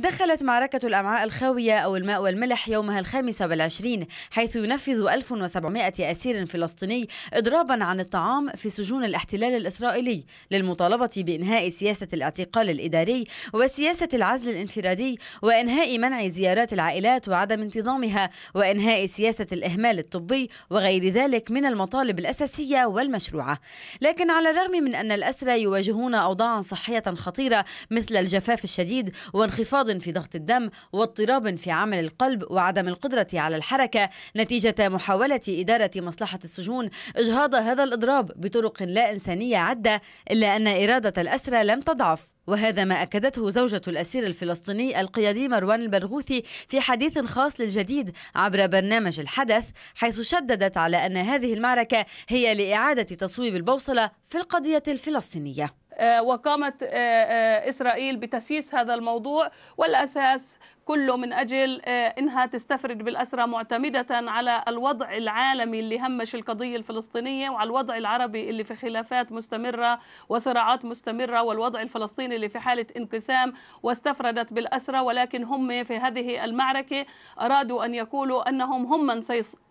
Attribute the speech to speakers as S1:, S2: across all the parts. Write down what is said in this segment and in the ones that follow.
S1: دخلت معركة الأمعاء الخاوية أو الماء والملح يومها الخامسة والعشرين حيث ينفذ 1700 أسير فلسطيني إضرابا عن الطعام في سجون الاحتلال الإسرائيلي للمطالبة بإنهاء سياسة الاعتقال الإداري وسياسة العزل الانفرادي وإنهاء منع زيارات العائلات وعدم انتظامها وإنهاء سياسة الإهمال الطبي وغير ذلك من المطالب الأساسية والمشروعة لكن على الرغم من أن الأسرى يواجهون أوضاعا صحية خطيرة مثل الجفاف الشديد وانخفاض في ضغط الدم واضطراب في عمل القلب وعدم القدرة على الحركة نتيجة محاولة إدارة مصلحة السجون إجهاض هذا الإضراب بطرق لا إنسانية عدة إلا أن إرادة الأسرى لم تضعف وهذا ما أكدته زوجة الأسير الفلسطيني القيادي مروان البرغوثي في حديث خاص للجديد عبر برنامج الحدث حيث شددت على أن هذه المعركة هي لإعادة تصويب البوصلة في القضية الفلسطينية
S2: آه، وقامت آه، آه، إسرائيل بتسييس هذا الموضوع والأساس كله من أجل إنها تستفرد بالأسرى معتمدة على الوضع العالمي اللي همش القضية الفلسطينية وعلى الوضع العربي اللي في خلافات مستمرة وصراعات مستمرة والوضع الفلسطيني اللي في حالة انقسام واستفردت بالأسرى ولكن هم في هذه المعركة أرادوا أن يقولوا أنهم هم من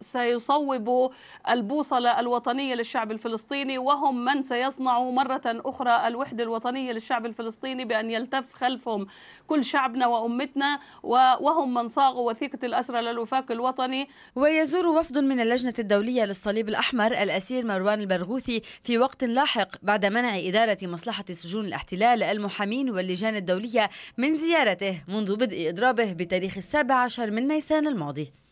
S2: سيصوبوا البوصلة الوطنية للشعب الفلسطيني وهم من سيصنعوا مرة أخرى الوحدة الوطنية للشعب الفلسطيني بأن يلتف خلفهم كل شعبنا وأمتنا وهم من صاغوا وثيقة الأسرى للوفاق الوطني
S1: ويزور وفد من اللجنة الدولية للصليب الأحمر الأسير مروان البرغوثي في وقت لاحق بعد منع إدارة مصلحة سجون الاحتلال المحامين واللجان الدولية من زيارته منذ بدء إضرابه بتاريخ السابع عشر من نيسان الماضي